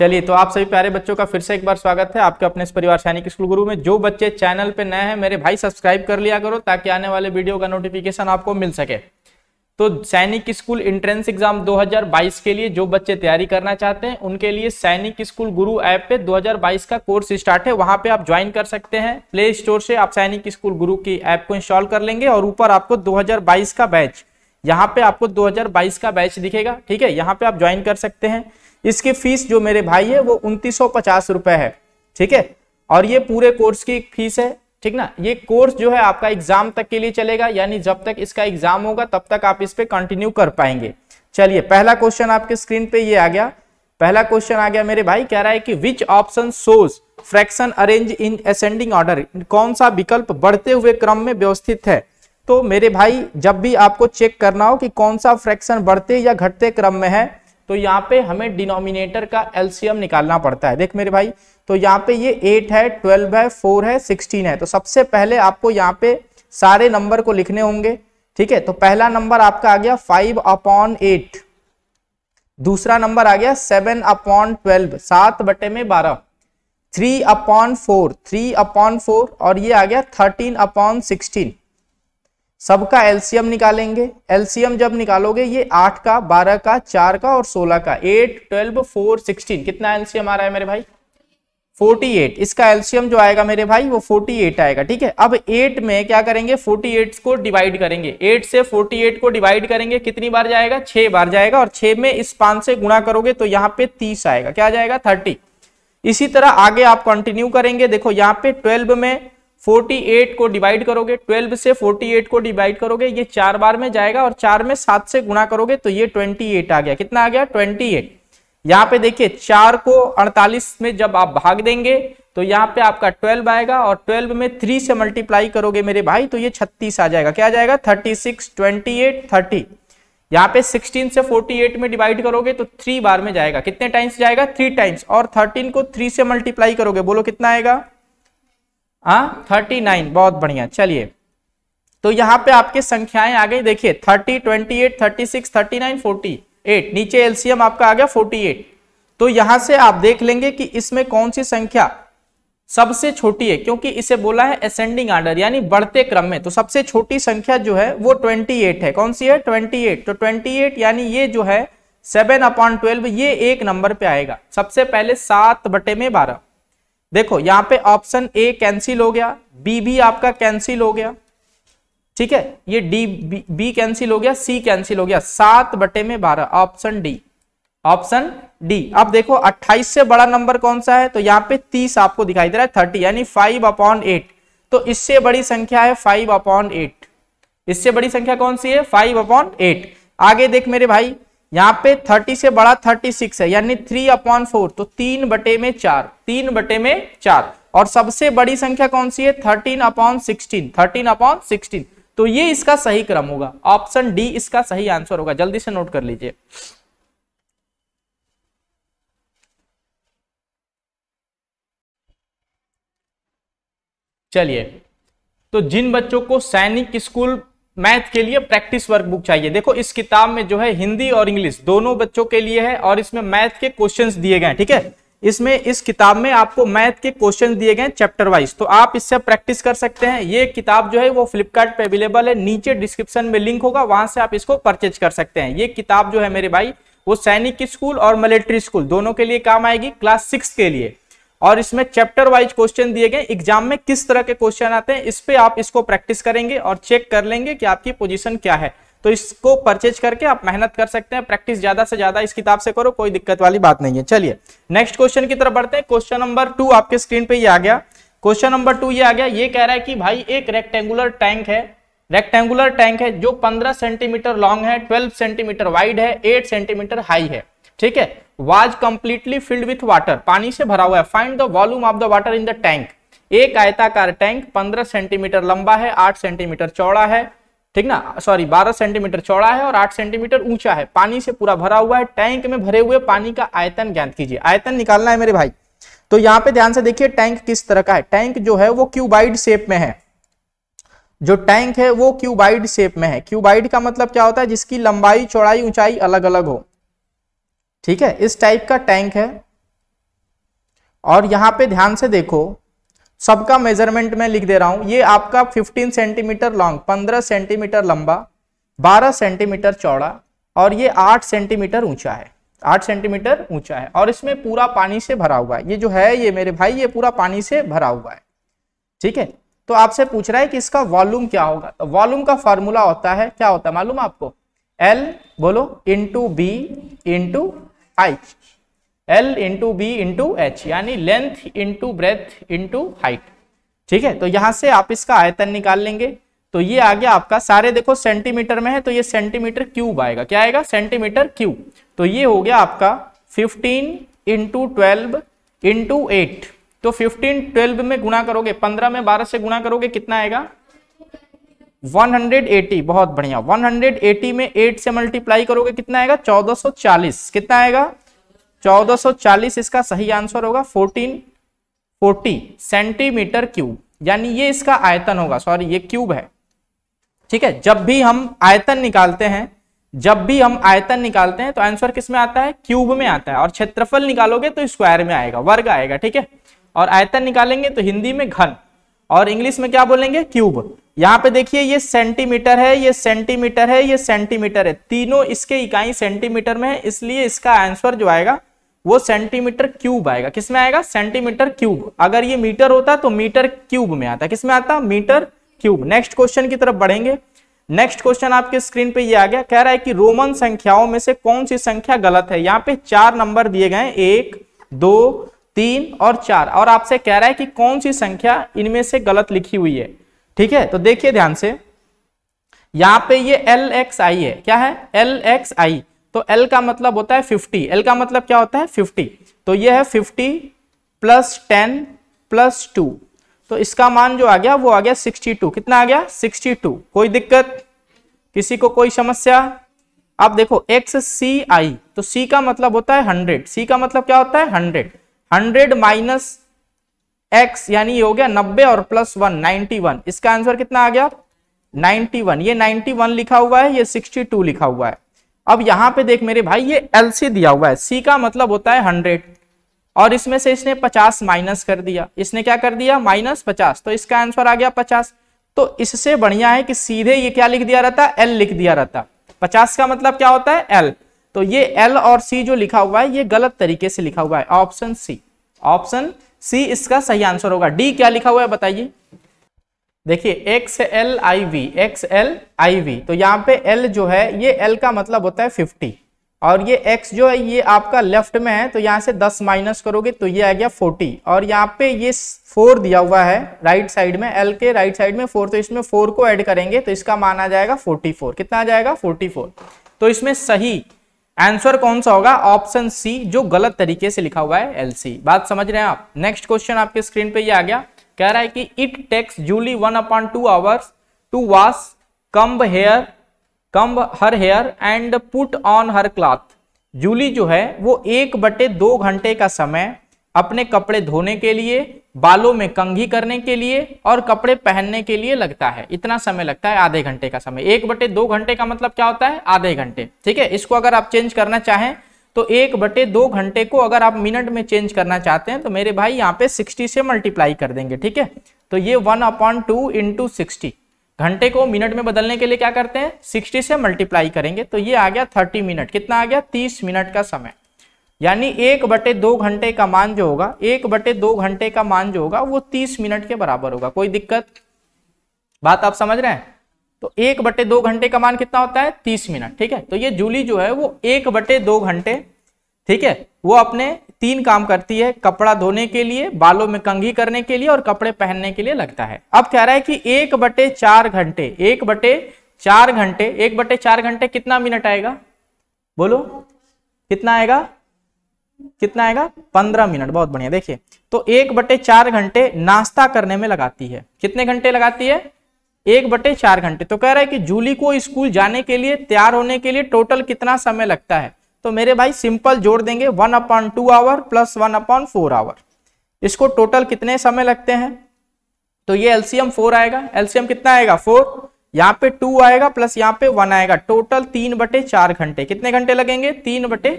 चलिए तो आप सभी प्यारे बच्चों का फिर से एक बार स्वागत है आपके अपने इस परिवार सैनिक स्कूल गुरु में जो बच्चे चैनल पे नए हैं मेरे भाई सब्सक्राइब कर लिया करो ताकि आने वाले वीडियो का नोटिफिकेशन आपको मिल सके तो सैनिक स्कूल इंट्रेंस एग्जाम 2022 के लिए जो बच्चे तैयारी करना चाहते हैं उनके लिए सैनिक स्कूल गुरु ऐप पे 2022 का कोर्स स्टार्ट है वहां पे आप ज्वाइन कर सकते हैं प्ले स्टोर से आप सैनिक स्कूल गुरु की ऐप को इंस्टॉल कर लेंगे और ऊपर आपको 2022 का बैच यहाँ पे आपको 2022 का बैच दिखेगा ठीक है यहाँ पे आप ज्वाइन कर सकते हैं इसकी फीस जो मेरे भाई है वो उन्तीस सौ है ठीक है और ये पूरे कोर्स की फीस है ठीक ना ये कोर्स जो है आपका एग्जाम तक के लिए चलेगा यानी जब तक इसका एग्जाम होगा तब तक आप इस पर कंटिन्यू कर पाएंगे चलिए पहला क्वेश्चन आपके स्क्रीन पे ये आ गया पहला क्वेश्चन आ गया मेरे भाई कह रहा है कि which option shows fraction arrange in ascending order कौन सा विकल्प बढ़ते हुए क्रम में व्यवस्थित है तो मेरे भाई जब भी आपको चेक करना हो कि कौन सा फ्रैक्शन बढ़ते या घटते क्रम में है तो यहाँ पे हमें डिनोमिनेटर का एलसीएम निकालना पड़ता है देख मेरे भाई तो यहाँ पे ये एट है ट्वेल्व है फोर है सिक्सटीन है तो सबसे पहले आपको यहाँ पे सारे नंबर को लिखने होंगे ठीक है तो पहला नंबर आपका आ गया फाइव अपॉन एट दूसरा नंबर आ गया सेवन अपॉन ट्वेल्व सात बटे में बारह three upon four three upon four और ये आ गया थर्टीन अपॉन सिक्सटीन सबका एलसीएम निकालेंगे एलसीएम जब निकालोगे ये आठ का बारह का चार का और सोलह का एट ट्वेल्व फोर सिक्सटीन कितना एलसीएम आ रहा है मेरे भाई 48 इसका एल्शियम जो आएगा मेरे भाई वो 48 आएगा ठीक है अब 8 में क्या करेंगे 48 को डिवाइड करेंगे 8 से 48 को डिवाइड करेंगे कितनी बार जाएगा 6 बार जाएगा और 6 में इस 5 से गुणा करोगे तो यहाँ पे 30 आएगा क्या जाएगा 30 इसी तरह आगे आप कंटिन्यू करेंगे देखो यहाँ पे 12 में 48 को डिवाइड करोगे 12 से 48 को डिवाइड करोगे ये चार बार में जाएगा और चार में सात से गुणा करोगे तो ये 28 आ गया कितना आ गया 28 यहाँ पे देखिए चार को 48 में जब आप भाग देंगे तो यहाँ पे आपका 12 आएगा और 12 में 3 से मल्टीप्लाई करोगे मेरे भाई तो ये 36 आ जाएगा क्या आ जाएगा 36 28 30 यहाँ पे 16 से 48 में डिवाइड करोगे तो थ्री बार में जाएगा कितने टाइम्स जाएगा थ्री टाइम्स और 13 को थ्री से मल्टीप्लाई करोगे बोलो कितना आएगा हाँ थर्टी नाइन बहुत बढ़िया चलिए तो यहाँ पे आपके संख्याएं आ गई देखिए thirty twenty eight thirty six thirty nine forty eight नीचे एलसीएम आपका आ गया फोर्टी एट तो यहां से आप देख लेंगे कि इसमें कौन सी संख्या सबसे छोटी है क्योंकि इसे बोला है असेंडिंग आर्डर यानी बढ़ते क्रम में तो सबसे छोटी संख्या जो है वो 28 है कौन सी है ट्वेंटी तो ट्वेंटी यानी ये जो है सेवन अपॉन ये एक नंबर पे आएगा सबसे पहले सात बटे में बारह देखो यहां पे ऑप्शन ए कैंसिल हो गया बी भी आपका कैंसिल हो गया ठीक है ये डी बी कैंसिल हो गया सी कैंसिल हो गया सात बटे में बारह ऑप्शन डी ऑप्शन डी अब देखो 28 से बड़ा नंबर कौन सा है तो यहाँ पे 30 आपको दिखाई दे रहा है 30 यानी 5 अपॉन एट तो इससे बड़ी संख्या है 5 अपॉन एट इससे बड़ी संख्या कौन सी है 5 अपॉन एट आगे देख मेरे भाई यहाँ पे 30 से बड़ा 36 है यानी थ्री अपॉन फोर तो तीन बटे में चार तीन बटे में चार और सबसे बड़ी संख्या कौन सी है 13 अपॉन 16 13 अपॉन 16 तो ये इसका सही क्रम होगा ऑप्शन डी इसका सही आंसर होगा जल्दी से नोट कर लीजिए चलिए तो जिन बच्चों को सैनिक स्कूल मैथ के लिए प्रैक्टिस वर्क बुक चाहिए देखो इस किताब में जो है हिंदी और इंग्लिश दोनों बच्चों के लिए है और इसमें मैथ के क्वेश्चंस दिए गए ठीक है इसमें इस किताब में आपको मैथ के क्वेश्चन दिए गए चैप्टर वाइज तो आप इससे प्रैक्टिस कर सकते हैं ये किताब जो है वो फ्लिपकार्ट अवेलेबल है नीचे डिस्क्रिप्शन में लिंक होगा वहां से आप इसको परचेज कर सकते हैं ये किताब जो है मेरे भाई वो सैनिक स्कूल और मिलिट्री स्कूल दोनों के लिए काम आएगी क्लास सिक्स के लिए और इसमें चैप्टर वाइज क्वेश्चन दिए गए एग्जाम में किस तरह के क्वेश्चन आते हैं इस पर आप इसको प्रैक्टिस करेंगे और चेक कर लेंगे कि आपकी पोजिशन क्या है तो इसको परचेज करके आप मेहनत कर सकते हैं प्रैक्टिस ज्यादा से ज्यादा इस किताब से करो कोई दिक्कत वाली बात नहीं है चलिए नेक्स्ट क्वेश्चन की तरफ बढ़ते हैं क्वेश्चन नंबर टू आपके स्क्रीन पे ये आ गया क्वेश्चन नंबर टू ये आ गया ये कह रहा है कि भाई एक रेक्टेंगुलर टैंक है रेक्टेंगुलर टैंक है जो पंद्रह सेंटीमीटर लॉन्ग है ट्वेल्व सेंटीमीटर वाइड है एट सेंटीमीटर हाई है ठीक है was completely filled with water पानी से भरा हुआ है find the volume of the water in the tank एक आयताकार टैंक 15 सेंटीमीटर लंबा है 8 सेंटीमीटर चौड़ा है ठीक ना सॉरी 12 सेंटीमीटर चौड़ा है और 8 सेंटीमीटर ऊंचा है पानी से पूरा भरा हुआ है टैंक में भरे हुए पानी का आयतन ज्ञात कीजिए आयतन निकालना है मेरे भाई तो यहाँ पे ध्यान से देखिए टैंक किस तरह का है टैंक जो है वो क्यूबाइड शेप में है जो टैंक है वो क्यूबाइड शेप में है क्यूबाइड का मतलब क्या होता है जिसकी लंबाई चौड़ाई ऊंचाई अलग अलग हो ठीक है इस टाइप का टैंक है और यहाँ पे ध्यान से देखो सबका मेजरमेंट मैं लिख दे रहा हूं ये आपका 15 सेंटीमीटर लॉन्ग 15 सेंटीमीटर लंबा 12 सेंटीमीटर चौड़ा और ये 8 सेंटीमीटर ऊंचा है 8 सेंटीमीटर ऊंचा है और इसमें पूरा पानी से भरा हुआ है ये जो है ये मेरे भाई ये पूरा पानी से भरा हुआ है ठीक है तो आपसे पूछ रहा है कि इसका वॉल्यूम क्या होगा तो वॉल्यूम का फॉर्मूला होता है क्या होता है मालूम आपको एल बोलो into B into height L into B into H यानी length into breadth into height ठीक है तो यहां से आप इसका आयतन निकाल लेंगे तो ये आ गया आपका सारे देखो सेंटीमीटर में है तो ये सेंटीमीटर क्यूब आएगा क्या आएगा सेंटीमीटर क्यूब तो ये हो गया आपका 15 इंटू ट्वेल्व इंटू एट तो 15 12 में गुणा करोगे 15 में 12 से गुणा करोगे कितना आएगा 180 बहुत बढ़िया 180 में 8 से मल्टीप्लाई करोगे कितना आएगा 1440 कितना आएगा 1440 इसका सही आंसर होगा 14 40 सेंटीमीटर क्यूब यानी ये इसका आयतन होगा सॉरी ये क्यूब है ठीक है जब भी हम आयतन निकालते हैं जब भी हम आयतन निकालते हैं तो आंसर किस में आता है क्यूब में आता है और क्षेत्रफल निकालोगे तो स्क्वायर में आएगा वर्ग आएगा ठीक है और आयतन निकालेंगे तो हिंदी में घन और इंग्लिश में क्या बोलेंगे क्यूब यहाँ पे देखिए ये सेंटीमीटर है ये सेंटीमीटर है ये सेंटीमीटर है तीनों इसके इकाई सेंटीमीटर में है इसलिए इसका आंसर जो आएगा वो सेंटीमीटर क्यूब आएगा किसमें आएगा सेंटीमीटर क्यूब अगर ये मीटर होता तो मीटर क्यूब में आता किसमें आता मीटर क्यूब नेक्स्ट क्वेश्चन की तरफ बढ़ेंगे नेक्स्ट क्वेश्चन आपके स्क्रीन पे ये आ गया कह रहा है कि रोमन संख्याओं में से कौन सी संख्या गलत है यहाँ पे चार नंबर दिए गए एक दो तीन और चार और आपसे कह रहा है कि कौन सी संख्या इनमें से गलत लिखी हुई है ठीक है तो देखिए ध्यान से यहां पे ये एल एक्स आई है क्या है एल एक्स आई तो एल का मतलब होता है फिफ्टी एल का मतलब क्या होता है फिफ्टी तो ये है fifty plus ten plus two तो इसका मान जो आ गया वो आ गया सिक्सटी टू कितना आ गया सिक्सटी टू कोई दिक्कत किसी को कोई समस्या अब देखो एक्स सी आई तो सी का मतलब होता है हंड्रेड सी का मतलब क्या होता है हंड्रेड हंड्रेड माइनस एक्स यानी ये हो गया नब्बे और प्लस वन नाइनटी वन इसका आंसर कितना आ गया नाइनटी वन ये नाइनटी वन लिखा हुआ है ये सिक्सटी टू लिखा हुआ है अब यहां पे देख मेरे भाई ये एल सी दिया हुआ है सी का मतलब होता है हंड्रेड और इसमें से इसने पचास माइनस कर दिया इसने क्या कर दिया माइनस पचास तो इसका आंसर आ गया पचास तो इससे बढ़िया है कि सीधे ये क्या लिख दिया रहता एल लिख दिया रहता पचास का मतलब क्या होता है एल तो ये एल और सी जो लिखा हुआ है ये गलत तरीके से लिखा हुआ है ऑप्शन सी ऑप्शन सी इसका सही आंसर होगा डी क्या लिखा हुआ है बताइए देखिए X L I V X L I V तो यहाँ पे एल जो है ये एल का मतलब होता है फिफ्टी और ये एक्स जो है ये आपका लेफ्ट में है तो यहां से दस माइनस करोगे तो ये आ गया फोर्टी और यहाँ पे ये फोर दिया हुआ है राइट साइड में एल के राइट साइड में फोर तो इसमें फोर को एड करेंगे तो इसका मान आ जाएगा फोर्टी फोर कितना आ जाएगा फोर्टी फोर तो इसमें सही आंसर कौन सा होगा ऑप्शन सी जो गलत तरीके से लिखा हुआ है एलसी बात समझ रहे हैं आप नेक्स्ट क्वेश्चन आपके स्क्रीन पे ये आ गया कह रहा है कि it takes Julie one upon two hours to wash comb hair comb her hair and put on her cloth Julie जो है वो एक बटे दो घंटे का समय अपने कपड़े धोने के लिए बालों में कंघी करने के लिए और कपड़े पहनने के लिए लगता है इतना समय लगता है आधे घंटे का समय एक बटे दो घंटे का मतलब क्या होता है आधे घंटे ठीक है इसको अगर आप चेंज करना चाहें तो एक बटे दो घंटे को अगर आप मिनट में चेंज करना चाहते हैं तो मेरे भाई यहाँ पे सिक्सटी से मल्टीप्लाई कर देंगे ठीक है तो ये one upon two into sixty घंटे को मिनट में बदलने के लिए क्या करते हैं सिक्सटी से मल्टीप्लाई करेंगे तो ये आ गया थर्टी मिनट कितना आ गया तीस मिनट का समय यानी एक बटे दो घंटे का मान जो होगा एक बटे दो घंटे का मान जो होगा वो तीस मिनट के बराबर होगा कोई दिक्कत बात आप समझ रहे हैं तो एक बटे दो घंटे का मान कितना होता है तीस मिनट ठीक है तो ये जूली जो है वो एक बटे दो घंटे ठीक है वो अपने तीन काम करती है कपड़ा धोने के लिए बालों में कंघी करने के लिए और कपड़े पहनने के लिए लगता है अब कह रहा है कि एक बटे चार घंटे एक बटे चार घंटे एक बटे चार घंटे कितना मिनट आएगा बोलो कितना आएगा कितना आएगा पंद्रह मिनट बहुत बढ़िया देखिए तो एक बटे चार घंटे नाश्ता करने में लगाती है कितने घंटे लगाती है एक बटे चार घंटे तो कह रहा है कि जूली को स्कूल जाने के लिए तैयार होने के लिए टोटल कितना समय लगता है तो मेरे भाई सिंपल जोड़ देंगे one upon two hour plus one upon four hour इसको टोटल कितने समय लगते हैं तो ये एलसीएम फोर आएगा एलसीएम कितना आएगा फोर यहाँ पे टू आएगा प्लस यहाँ पे वन आएगा टोटल तीन बटे चार घंटे कितने घंटे लगेंगे तीन बटे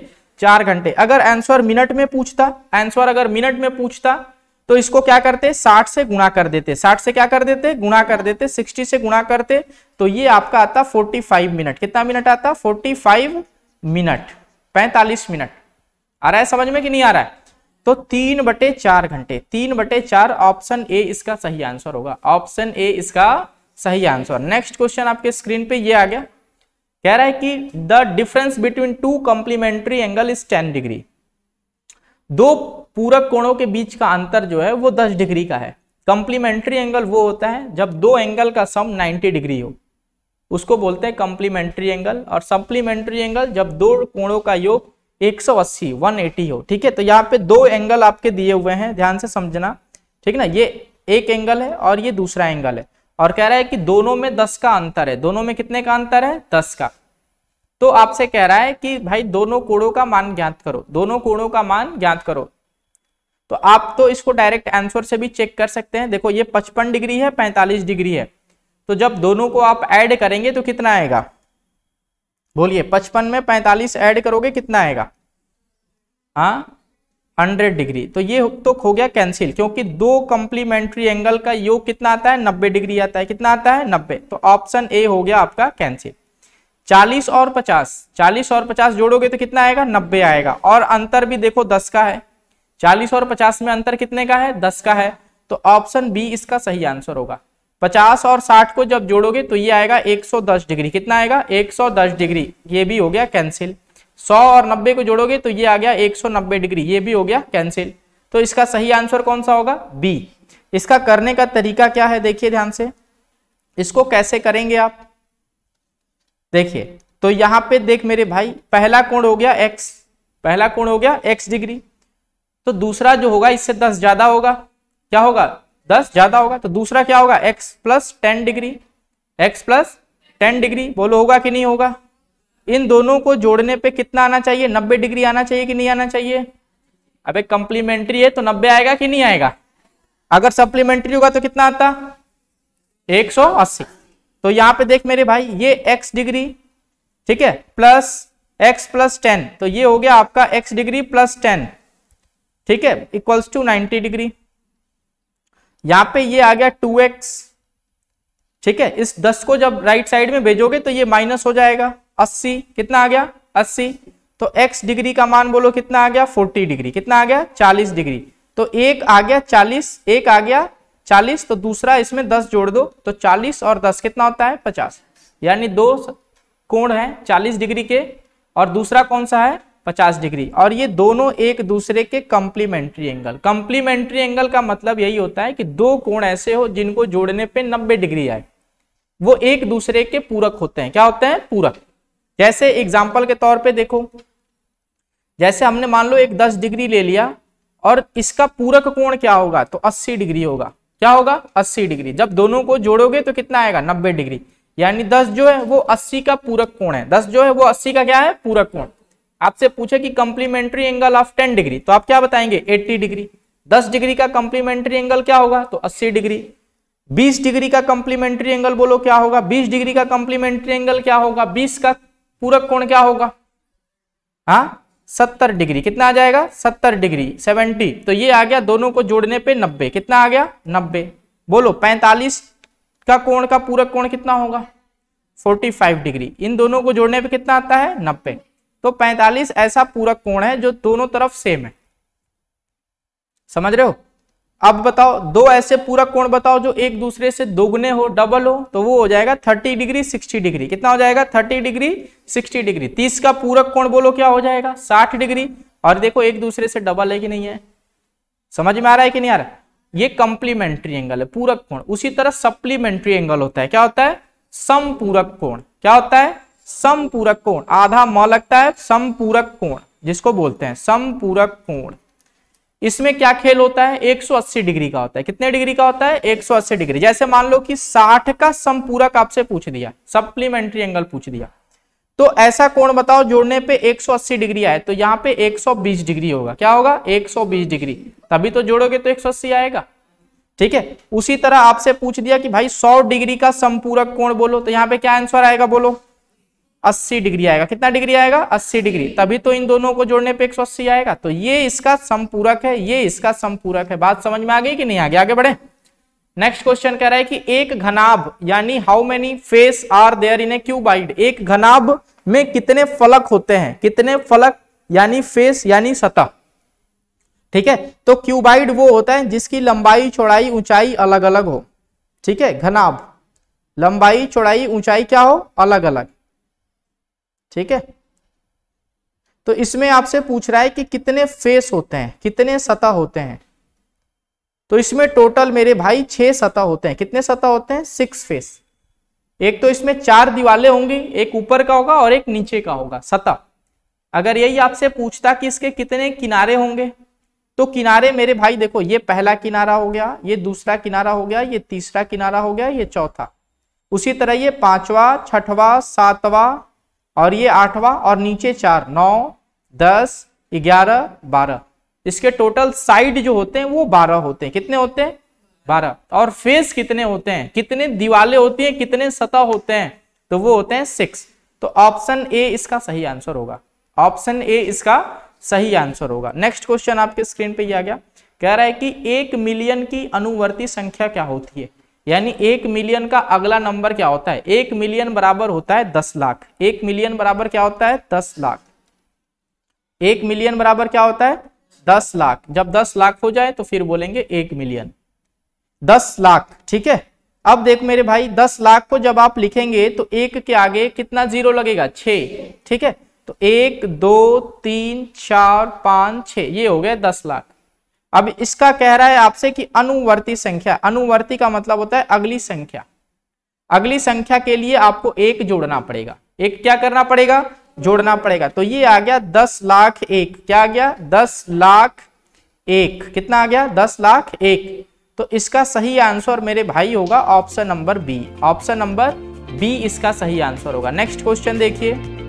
चार घंटे अगर आंसर मिनट में पूछता आंसर अगर मिनट में पूछता तो इसको क्या करते साठ से गुणा कर देते साठ से क्या कर देते गुणा कर देते सिक्सटी से गुणा करते तो ये आपका आता फोर्टी फाइव मिनट कितना मिनट आता फोर्टी फाइव मिनट पैंतालीस मिनट आ रहा है समझ में कि नहीं आ रहा है तो तीन बटे चार घंटे तीन बटे चार ऑप्शन ए इसका सही आंसर होगा ऑप्शन ए इसका सही आंसर नेक्स्ट क्वेश्चन आपके स्क्रीन पे ये आ गया कह रहा है कि the difference between two complementary angle is ten degree दो पूरक कोणों के बीच का अंतर जो है वो दस डिग्री का है कंप्लीमेंट्री एंगल वो होता है जब दो एंगल का सम नाइन्टी डिग्री हो उसको बोलते हैं कंप्लीमेंट्री एंगल और सप्लीमेंट्री एंगल जब दो कोणों का योग 180 180 हो ठीक है तो यहाँ पे दो एंगल आपके दिए हुए हैं ध्यान से समझना ठीक ना ये एक एंगल है और ये दूसरा एंगल है और कह रहा है कि दोनों में दस का अंतर है दोनों में कितने का अंतर है दस का तो आपसे कह रहा है कि भाई दोनों कोणों का मान ज्ञात करो दोनों कोणों का मान ज्ञात करो तो आप तो इसको डायरेक्ट आंसर से भी चेक कर सकते हैं देखो ये 55 डिग्री है 45 डिग्री है तो जब दोनों को आप ऐड करेंगे तो कितना आएगा बोलिए 55 में 45 ऐड करोगे कितना आएगा हाँ 100 डिग्री तो ये तो हो गया कैंसिल क्योंकि दो कंप्लीमेंट्री एंगल का योग कितना आता है 90 डिग्री आता है कितना आता है 90 तो ऑप्शन ए हो गया आपका कैंसिल 40 और 50 40 और 50 जोड़ोगे तो कितना आएगा 90 आएगा और अंतर भी देखो 10 का है 40 और 50 में अंतर कितने का है 10 का है तो ऑप्शन बी इसका सही आंसर होगा पचास और साठ को जब जोड़ोगे तो ये आएगा एक डिग्री कितना आएगा एक डिग्री ये भी हो गया कैंसिल सौ और नब्बे को जोड़ोगे तो ये आ गया एक सौ नब्बे डिग्री ये भी हो गया कैंसिल तो इसका सही आंसर कौन सा होगा बी इसका करने का तरीका क्या है देखिए ध्यान से इसको कैसे करेंगे आप देखिए तो यहां पे देख मेरे भाई पहला कोण हो गया एक्स पहला कोण हो गया एक्स डिग्री तो दूसरा जो होगा इससे दस ज्यादा होगा क्या होगा दस ज्यादा होगा तो दूसरा क्या होगा X plus ten degree X plus ten degree बोलो होगा कि नहीं होगा इन दोनों को जोड़ने पे कितना आना चाहिए नब्बे डिग्री आना चाहिए कि नहीं आना चाहिए अबे कंप्लीमेंट्री है तो नब्बे आएगा कि नहीं आएगा अगर सप्लीमेंट्री होगा तो कितना आता 180 तो यहां पे देख मेरे भाई ये x डिग्री ठीक है प्लस x प्लस टेन तो ये हो गया आपका x डिग्री प्लस टेन ठीक है इक्वल्स टू 90 डिग्री यहां पे ये आ गया 2x ठीक है इस 10 को जब राइट साइड में भेजोगे तो ये माइनस हो जाएगा अस्सी कितना आ गया अस्सी तो एक्स डिग्री का मान बोलो कितना आ गया फोर्टी डिग्री कितना आ गया चालीस डिग्री तो एक आ गया चालीस एक आ गया चालीस तो दूसरा इसमें दस जोड़ दो तो चालीस और दस कितना होता है पचास यानी दो कोण है चालीस डिग्री के और दूसरा कौन सा है पचास डिग्री और ये दोनों एक दूसरे के कंप्लीमेंट्री एंगल कंप्लीमेंट्री एंगल का मतलब यही होता है कि दो कोण ऐसे हो जिनको जोड़ने पे नब्बे डिग्री आए वो एक दूसरे के पूरक होते हैं क्या होते हैं पूरक जैसे एग्जाम्पल के तौर पे देखो जैसे हमने मान लो एक 10 डिग्री ले लिया और इसका पूरक कोण क्या होगा तो 80 डिग्री होगा क्या होगा 80 डिग्री जब दोनों को जोड़ोगे तो कितना आएगा 90 डिग्री यानी 10 जो है वो 80 का पूरक कोण है 10 जो है वो 80 का क्या है पूरक कोण आपसे पूछे कि complementary angle of ten degree तो आप क्या बताएंगे एट्टी डिग्री दस डिग्री का कंप्लीमेंट्री एंगल क्या होगा तो अस्सी डिग्री 20 डिग्री का कंप्लीमेंट्री एंगल बोलो क्या होगा 20 डिग्री का कंप्लीमेंट्री एंगल क्या होगा 20 का पूरक कोण क्या होगा हाँ सत्तर डिग्री कितना आ जाएगा सत्तर डिग्री सेवेंटी तो ये आ गया दोनों को जोड़ने पे नब्बे कितना आ गया नब्बे बोलो पैंतालीस का कोण का पूरक कोण कितना होगा फोर्टी फाइव डिग्री इन दोनों को जोड़ने पे कितना आता है नब्बे तो पैंतालीस ऐसा पूरक कोण है जो दोनों तरफ सेम है समझ रहे हो अब बताओ दो ऐसे पूरा कोण बताओ जो एक दूसरे से दोगुने हो डबल हो तो वो हो जाएगा 30 डिग्री 60 डिग्री कितना हो जाएगा 30 डिग्री 60 डिग्री 30 का पूरक कोण बोलो क्या हो जाएगा 60 डिग्री और देखो एक दूसरे से डबल है कि नहीं है समझ में आ रहा है कि नहीं आ रहा ये कंप्लीमेंट्री एंगल है पूरक कोण उसी तरह सप्लीमेंट्री एंगल होता है क्या होता है सम पूरक कोण क्या होता है सम पूरक कोण आधा म लगता है सम पूरक कोण जिसको बोलते हैं सम पूरक कोण इसमें क्या खेल होता है 180 डिग्री का होता है कितने डिग्री का होता है 180 डिग्री जैसे मान लो कि 60 का समपूरक आपसे पूछ दिया सप्लीमेंट्री एंगल पूछ दिया तो ऐसा कोण बताओ जोड़ने पे 180 डिग्री आए तो यहाँ पे 120 डिग्री होगा क्या होगा 120 डिग्री तभी तो जोड़ोगे तो 180 आएगा ठीक है उसी तरह आपसे पूछ दिया कि भाई सौ डिग्री का संपूरक कोण बोलो तो यहाँ पे क्या आंसर आएगा बोलो अस्सी डिग्री आएगा कितना डिग्री आएगा अस्सी डिग्री तभी तो इन दोनों को जोड़ने पे 180 आएगा तो ये इसका संपूरक है ये इसका संपूरक है बात समझ में आ गई कि नहीं आ गया आगे बढ़े नेक्स्ट क्वेश्चन कह रहा है कि एक घनाभ यानी how many face are there in a cuboid एक घनाभ में कितने फलक होते हैं कितने फलक यानी फेस यानी सतह ठीक है तो क्यूबाइड वो होता है जिसकी लंबाई चौड़ाई ऊंचाई अलग अलग हो ठीक है घनाभ लंबाई चौड़ाई ऊंचाई क्या हो अलग अलग ठीक है तो इसमें आपसे पूछ रहा है कि कितने फेस होते हैं कितने सतह होते हैं तो इसमें टोटल मेरे भाई छह सतह होते हैं कितने सतह होते हैं सिक्स फेस एक तो इसमें चार दीवाले होंगी एक ऊपर का होगा और एक नीचे का होगा सतह अगर यही आपसे पूछता कि इसके कितने किनारे होंगे तो किनारे मेरे भाई देखो ये पहला किनारा हो गया ये दूसरा किनारा हो गया ये तीसरा किनारा हो गया ये चौथा उसी तरह ये पांचवा छठवा सातवा और ये आठवां और नीचे चार नौ दस ग्यारह बारह इसके टोटल साइड जो होते हैं वो बारह होते हैं कितने होते हैं बारह और फेस कितने होते हैं कितने दिवाले होती हैं कितने सतह होते हैं तो वो होते हैं सिक्स तो ऑप्शन ए इसका सही आंसर होगा ऑप्शन ए इसका सही आंसर होगा नेक्स्ट क्वेश्चन आपके स्क्रीन पे आ गया कह रहा है कि एक मिलियन की अनुवर्ती संख्या क्या होती है यानी एक मिलियन का अगला नंबर क्या होता है एक मिलियन बराबर होता है दस लाख एक मिलियन बराबर क्या होता है दस लाख एक मिलियन बराबर क्या होता है दस लाख जब दस लाख हो जाए तो फिर बोलेंगे एक मिलियन दस लाख ठीक है अब देख मेरे भाई दस लाख को जब आप लिखेंगे तो एक के आगे कितना जीरो लगेगा छ ठीक है तो एक दो तीन चार पांच छ ये हो गया दस लाख अब इसका कह रहा है आपसे कि अनुवर्ती संख्या अनुवर्ती का मतलब होता है अगली संख्या अगली संख्या के लिए आपको एक जोड़ना पड़ेगा एक क्या करना पड़ेगा जोड़ना पड़ेगा तो ये आ गया दस लाख एक क्या आ गया दस लाख एक कितना आ गया दस लाख एक तो इसका सही आंसर मेरे भाई होगा option number B option number B इसका सही आंसर होगा नेक्स्ट क्वेश्चन देखिए